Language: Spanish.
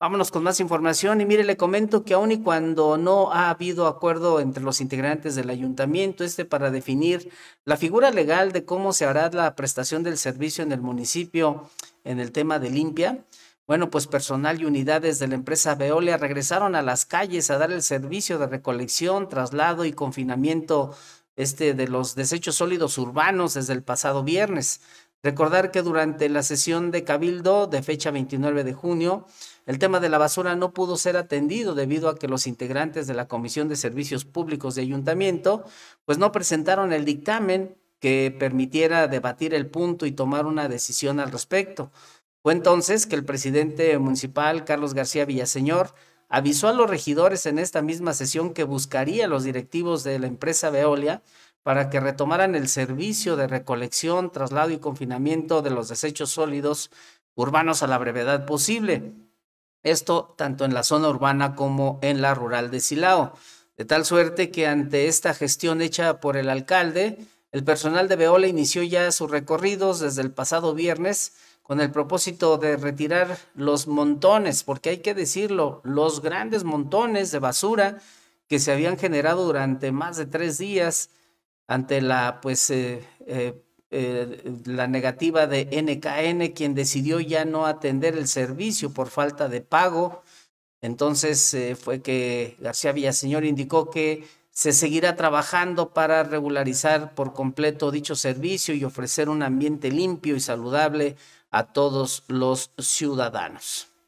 Vámonos con más información y mire, le comento que aun y cuando no ha habido acuerdo entre los integrantes del ayuntamiento, este para definir la figura legal de cómo se hará la prestación del servicio en el municipio en el tema de limpia, bueno, pues personal y unidades de la empresa Veolia regresaron a las calles a dar el servicio de recolección, traslado y confinamiento este, de los desechos sólidos urbanos desde el pasado viernes. Recordar que durante la sesión de Cabildo de fecha 29 de junio, el tema de la basura no pudo ser atendido debido a que los integrantes de la Comisión de Servicios Públicos de Ayuntamiento pues no presentaron el dictamen que permitiera debatir el punto y tomar una decisión al respecto. Fue entonces que el presidente municipal, Carlos García Villaseñor, avisó a los regidores en esta misma sesión que buscaría a los directivos de la empresa Veolia para que retomaran el servicio de recolección, traslado y confinamiento de los desechos sólidos urbanos a la brevedad posible. Esto tanto en la zona urbana como en la rural de Silao. De tal suerte que ante esta gestión hecha por el alcalde, el personal de Beola inició ya sus recorridos desde el pasado viernes con el propósito de retirar los montones, porque hay que decirlo, los grandes montones de basura que se habían generado durante más de tres días ante la, pues, eh, eh, eh, la negativa de NKN, quien decidió ya no atender el servicio por falta de pago. Entonces fue que García Villaseñor indicó que se seguirá trabajando para regularizar por completo dicho servicio y ofrecer un ambiente limpio y saludable a todos los ciudadanos.